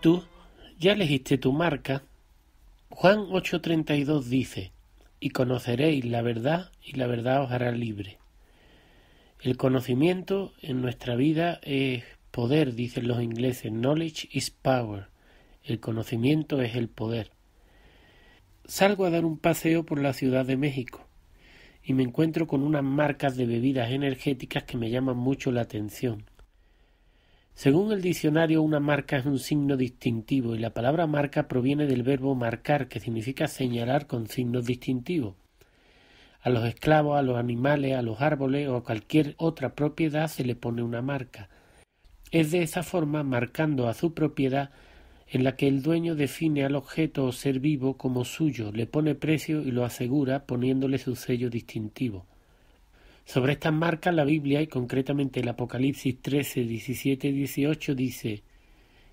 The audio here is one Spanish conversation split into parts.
tú ya elegiste tu marca. Juan 8:32 dice, y conoceréis la verdad y la verdad os hará libre. El conocimiento en nuestra vida es poder, dicen los ingleses, knowledge is power. El conocimiento es el poder. Salgo a dar un paseo por la Ciudad de México y me encuentro con unas marcas de bebidas energéticas que me llaman mucho la atención. Según el diccionario, una marca es un signo distintivo y la palabra marca proviene del verbo marcar, que significa señalar con signos distintivos. A los esclavos, a los animales, a los árboles o a cualquier otra propiedad se le pone una marca. Es de esa forma, marcando a su propiedad, en la que el dueño define al objeto o ser vivo como suyo, le pone precio y lo asegura poniéndole su sello distintivo. Sobre estas marcas la Biblia y concretamente el Apocalipsis 13, 17 y 18 dice,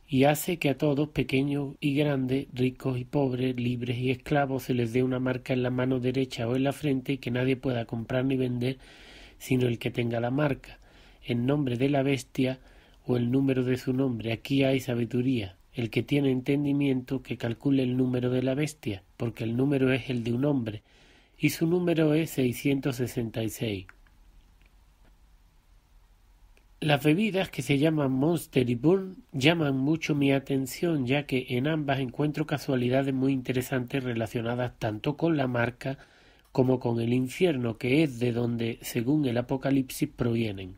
y hace que a todos, pequeños y grandes, ricos y pobres, libres y esclavos, se les dé una marca en la mano derecha o en la frente y que nadie pueda comprar ni vender sino el que tenga la marca, en nombre de la bestia o el número de su nombre. Aquí hay sabiduría. El que tiene entendimiento que calcule el número de la bestia, porque el número es el de un hombre, y su número es 666. Las bebidas que se llaman Monster y Burn llaman mucho mi atención ya que en ambas encuentro casualidades muy interesantes relacionadas tanto con la marca como con el infierno que es de donde, según el Apocalipsis, provienen.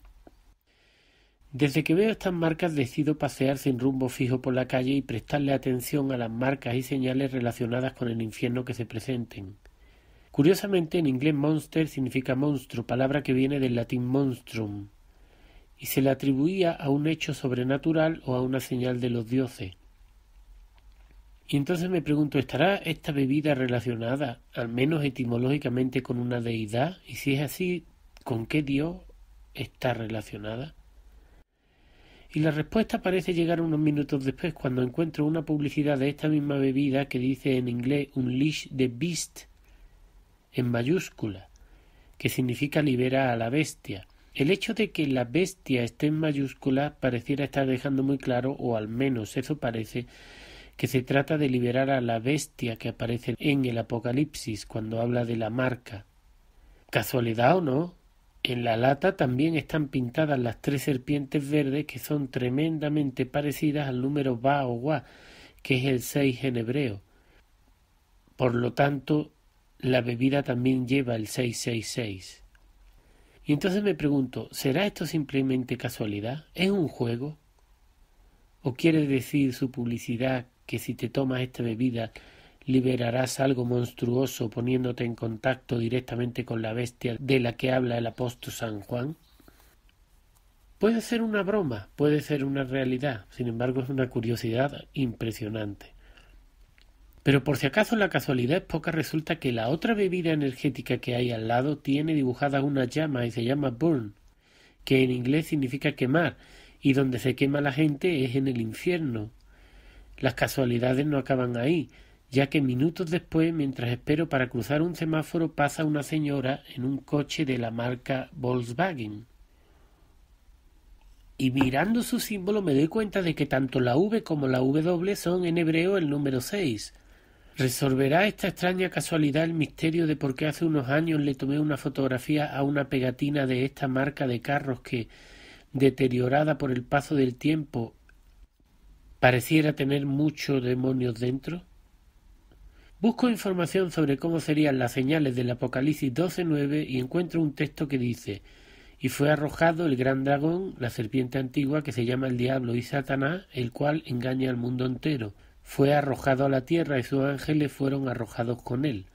Desde que veo estas marcas decido pasear sin rumbo fijo por la calle y prestarle atención a las marcas y señales relacionadas con el infierno que se presenten. Curiosamente en inglés monster significa monstruo, palabra que viene del latín monstrum, y se la atribuía a un hecho sobrenatural o a una señal de los dioses. Y entonces me pregunto, ¿estará esta bebida relacionada, al menos etimológicamente, con una deidad? Y si es así, ¿con qué dios está relacionada? Y la respuesta parece llegar unos minutos después, cuando encuentro una publicidad de esta misma bebida que dice en inglés un leash de beast en mayúscula, que significa libera a la bestia el hecho de que la bestia esté en mayúscula pareciera estar dejando muy claro, o al menos eso parece, que se trata de liberar a la bestia que aparece en el Apocalipsis cuando habla de la marca. ¿Casualidad o no? En la lata también están pintadas las tres serpientes verdes que son tremendamente parecidas al número Ba o Wa, que es el 6 en hebreo. Por lo tanto, la bebida también lleva el 666. Y entonces me pregunto, ¿será esto simplemente casualidad? ¿Es un juego? ¿O quiere decir su publicidad que si te tomas esta bebida liberarás algo monstruoso poniéndote en contacto directamente con la bestia de la que habla el apóstol San Juan? Puede ser una broma, puede ser una realidad, sin embargo es una curiosidad impresionante. Pero por si acaso la casualidad es poca, resulta que la otra bebida energética que hay al lado tiene dibujada una llama y se llama burn, que en inglés significa quemar, y donde se quema la gente es en el infierno. Las casualidades no acaban ahí, ya que minutos después, mientras espero para cruzar un semáforo, pasa una señora en un coche de la marca Volkswagen. Y mirando su símbolo me doy cuenta de que tanto la V como la W son en hebreo el número 6, ¿Resolverá esta extraña casualidad el misterio de por qué hace unos años le tomé una fotografía a una pegatina de esta marca de carros que, deteriorada por el paso del tiempo, pareciera tener muchos demonios dentro? Busco información sobre cómo serían las señales del Apocalipsis 12.9 y encuentro un texto que dice y fue arrojado el gran dragón, la serpiente antigua que se llama el diablo y Satanás, el cual engaña al mundo entero fue arrojado a la tierra y sus ángeles fueron arrojados con él.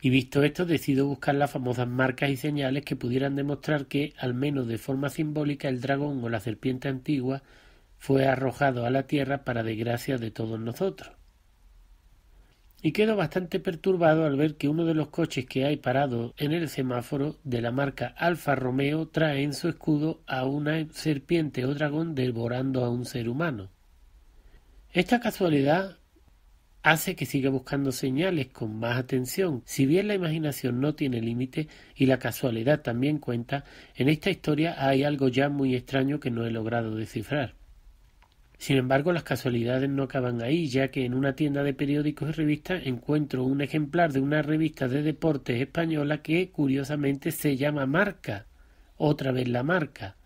Y visto esto, decido buscar las famosas marcas y señales que pudieran demostrar que, al menos de forma simbólica, el dragón o la serpiente antigua fue arrojado a la tierra para desgracia de todos nosotros. Y quedo bastante perturbado al ver que uno de los coches que hay parado en el semáforo de la marca Alfa Romeo trae en su escudo a una serpiente o dragón devorando a un ser humano. Esta casualidad hace que siga buscando señales con más atención. Si bien la imaginación no tiene límite y la casualidad también cuenta, en esta historia hay algo ya muy extraño que no he logrado descifrar. Sin embargo, las casualidades no acaban ahí, ya que en una tienda de periódicos y revistas encuentro un ejemplar de una revista de deportes española que curiosamente se llama Marca, otra vez la Marca.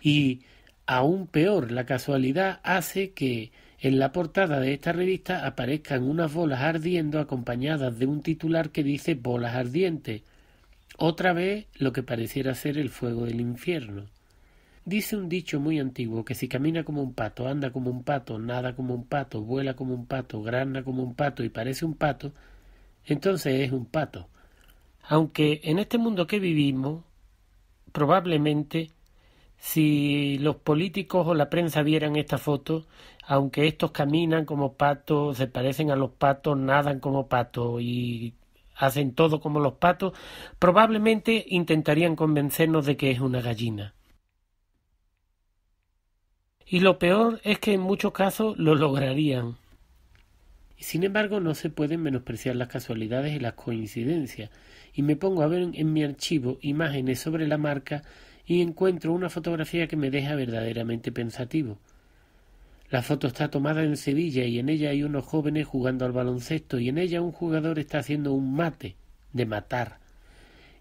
Y aún peor, la casualidad hace que en la portada de esta revista aparezcan unas bolas ardiendo acompañadas de un titular que dice bolas ardientes, otra vez lo que pareciera ser el fuego del infierno. Dice un dicho muy antiguo que si camina como un pato, anda como un pato, nada como un pato, vuela como un pato, grana como un pato y parece un pato, entonces es un pato. Aunque en este mundo que vivimos, probablemente si los políticos o la prensa vieran esta foto, aunque estos caminan como patos, se parecen a los patos, nadan como patos y hacen todo como los patos, probablemente intentarían convencernos de que es una gallina. Y lo peor es que en muchos casos lo lograrían. Sin embargo, no se pueden menospreciar las casualidades y las coincidencias, y me pongo a ver en mi archivo imágenes sobre la marca y encuentro una fotografía que me deja verdaderamente pensativo. La foto está tomada en Sevilla y en ella hay unos jóvenes jugando al baloncesto y en ella un jugador está haciendo un mate de matar.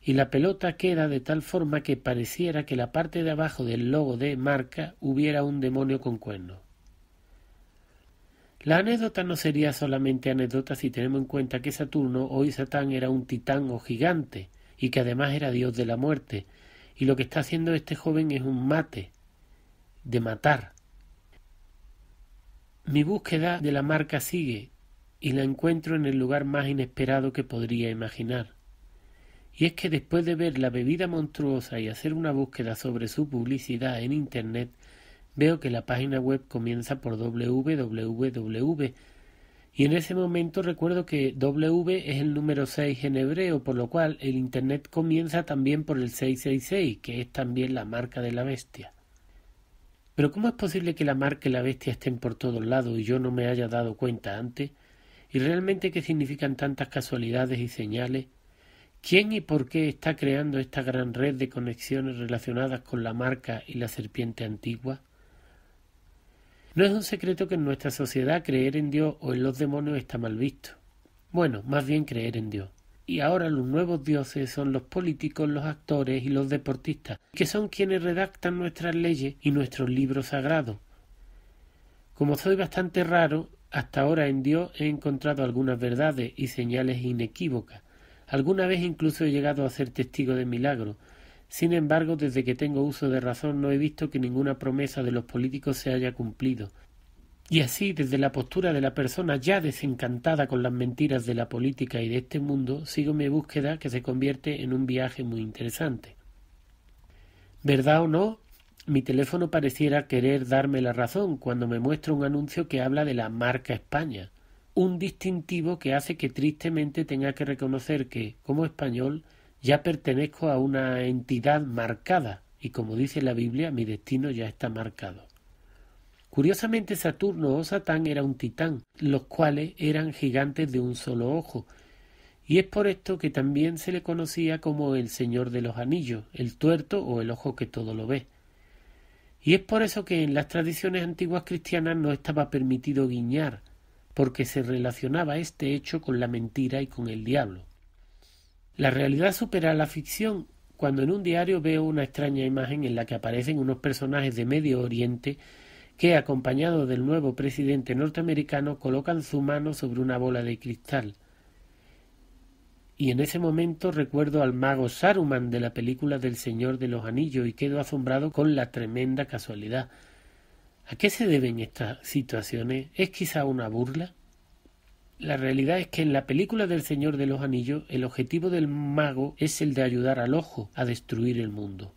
Y la pelota queda de tal forma que pareciera que la parte de abajo del logo de marca hubiera un demonio con cuernos. La anécdota no sería solamente anécdota si tenemos en cuenta que Saturno, hoy Satán, era un titán o gigante, y que además era dios de la muerte, y lo que está haciendo este joven es un mate, de matar. Mi búsqueda de la marca sigue y la encuentro en el lugar más inesperado que podría imaginar. Y es que después de ver la bebida monstruosa y hacer una búsqueda sobre su publicidad en Internet, veo que la página web comienza por www y en ese momento recuerdo que W es el número 6 en hebreo, por lo cual el Internet comienza también por el 666, que es también la marca de la bestia. Pero ¿cómo es posible que la marca y la bestia estén por todos lados y yo no me haya dado cuenta antes? ¿Y realmente qué significan tantas casualidades y señales? ¿Quién y por qué está creando esta gran red de conexiones relacionadas con la marca y la serpiente antigua? No es un secreto que en nuestra sociedad creer en Dios o en los demonios está mal visto. Bueno, más bien creer en Dios. Y ahora los nuevos dioses son los políticos, los actores y los deportistas, que son quienes redactan nuestras leyes y nuestros libros sagrados. Como soy bastante raro, hasta ahora en Dios he encontrado algunas verdades y señales inequívocas. Alguna vez incluso he llegado a ser testigo de milagros, sin embargo, desde que tengo uso de razón no he visto que ninguna promesa de los políticos se haya cumplido. Y así, desde la postura de la persona ya desencantada con las mentiras de la política y de este mundo, sigo mi búsqueda que se convierte en un viaje muy interesante. ¿Verdad o no? Mi teléfono pareciera querer darme la razón cuando me muestra un anuncio que habla de la marca España, un distintivo que hace que tristemente tenga que reconocer que, como español, ya pertenezco a una entidad marcada y como dice la Biblia, mi destino ya está marcado. Curiosamente, Saturno o Satán era un titán, los cuales eran gigantes de un solo ojo, y es por esto que también se le conocía como el Señor de los Anillos, el tuerto o el ojo que todo lo ve. Y es por eso que en las tradiciones antiguas cristianas no estaba permitido guiñar, porque se relacionaba este hecho con la mentira y con el diablo. La realidad supera la ficción cuando en un diario veo una extraña imagen en la que aparecen unos personajes de Medio Oriente que, acompañados del nuevo presidente norteamericano, colocan su mano sobre una bola de cristal. Y en ese momento recuerdo al mago Saruman de la película del Señor de los Anillos y quedo asombrado con la tremenda casualidad. ¿A qué se deben estas situaciones? ¿Es quizá una burla? La realidad es que en la película del Señor de los Anillos el objetivo del mago es el de ayudar al ojo a destruir el mundo,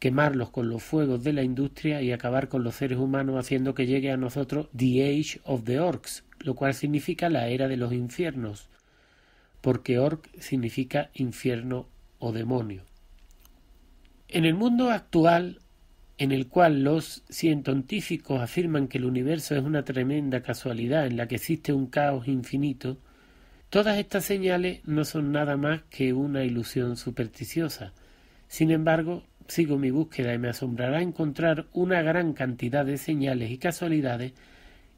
quemarlos con los fuegos de la industria y acabar con los seres humanos haciendo que llegue a nosotros The Age of the Orcs, lo cual significa la era de los infiernos, porque orc significa infierno o demonio. En el mundo actual en el cual los científicos afirman que el universo es una tremenda casualidad en la que existe un caos infinito, todas estas señales no son nada más que una ilusión supersticiosa. Sin embargo, sigo mi búsqueda y me asombrará encontrar una gran cantidad de señales y casualidades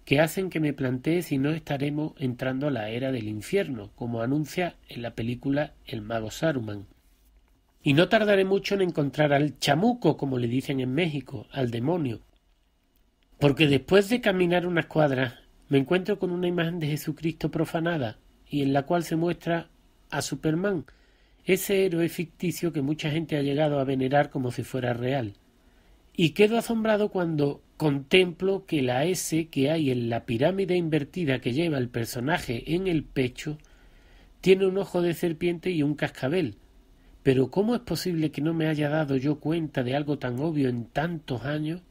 que hacen que me plantee si no estaremos entrando a la era del infierno, como anuncia en la película El mago Saruman. Y no tardaré mucho en encontrar al chamuco, como le dicen en México, al demonio. Porque después de caminar unas cuadras, me encuentro con una imagen de Jesucristo profanada, y en la cual se muestra a Superman, ese héroe ficticio que mucha gente ha llegado a venerar como si fuera real. Y quedo asombrado cuando contemplo que la S que hay en la pirámide invertida que lleva el personaje en el pecho tiene un ojo de serpiente y un cascabel, pero ¿cómo es posible que no me haya dado yo cuenta de algo tan obvio en tantos años?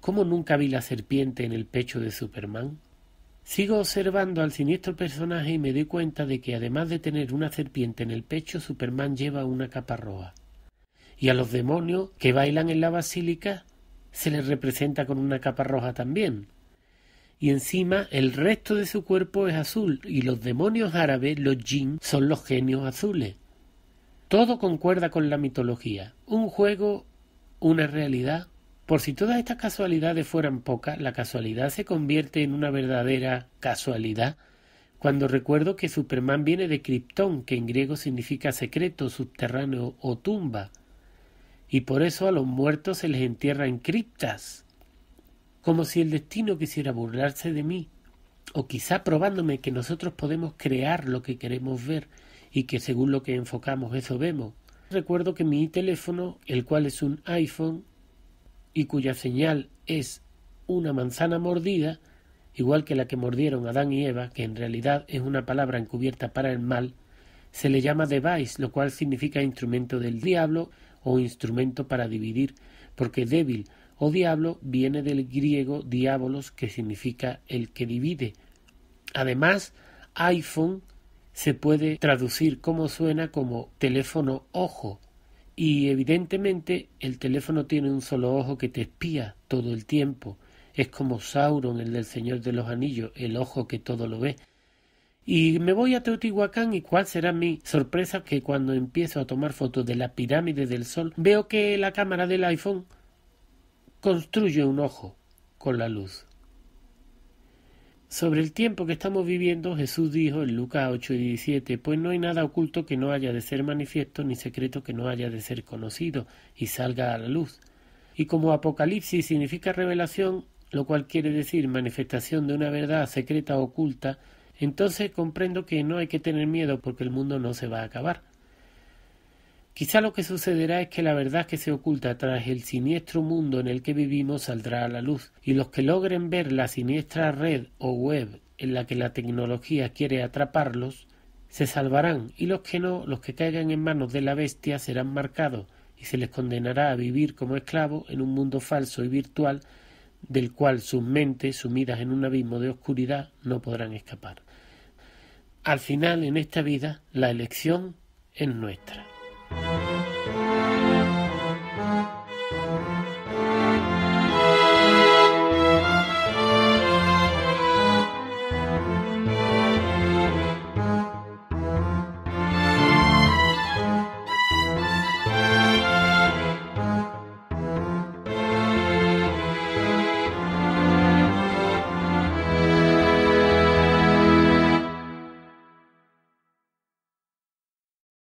¿Cómo nunca vi la serpiente en el pecho de Superman? Sigo observando al siniestro personaje y me doy cuenta de que además de tener una serpiente en el pecho, Superman lleva una capa roja. Y a los demonios que bailan en la basílica se les representa con una capa roja también. Y encima el resto de su cuerpo es azul y los demonios árabes, los jinn, son los genios azules. Todo concuerda con la mitología. Un juego, una realidad. Por si todas estas casualidades fueran pocas, la casualidad se convierte en una verdadera casualidad cuando recuerdo que Superman viene de Krypton, que en griego significa secreto, subterráneo o tumba, y por eso a los muertos se les entierra en criptas, como si el destino quisiera burlarse de mí, o quizá probándome que nosotros podemos crear lo que queremos ver, y que según lo que enfocamos eso vemos. Recuerdo que mi teléfono, el cual es un iPhone y cuya señal es una manzana mordida, igual que la que mordieron Adán y Eva, que en realidad es una palabra encubierta para el mal, se le llama device, lo cual significa instrumento del diablo o instrumento para dividir, porque débil o diablo viene del griego diabolos, que significa el que divide. Además, iPhone se puede traducir como suena como teléfono ojo. Y evidentemente el teléfono tiene un solo ojo que te espía todo el tiempo. Es como Sauron, el del Señor de los Anillos, el ojo que todo lo ve. Y me voy a Teotihuacán y cuál será mi sorpresa que cuando empiezo a tomar fotos de la pirámide del sol veo que la cámara del iPhone construye un ojo con la luz. Sobre el tiempo que estamos viviendo, Jesús dijo en Lucas 8 y 17, pues no hay nada oculto que no haya de ser manifiesto, ni secreto que no haya de ser conocido y salga a la luz. Y como Apocalipsis significa revelación, lo cual quiere decir manifestación de una verdad secreta o oculta, entonces comprendo que no hay que tener miedo porque el mundo no se va a acabar. Quizá lo que sucederá es que la verdad que se oculta tras el siniestro mundo en el que vivimos saldrá a la luz, y los que logren ver la siniestra red o web en la que la tecnología quiere atraparlos, se salvarán, y los que no, los que caigan en manos de la bestia, serán marcados, y se les condenará a vivir como esclavos en un mundo falso y virtual del cual sus mentes, sumidas en un abismo de oscuridad, no podrán escapar. Al final, en esta vida, la elección es nuestra.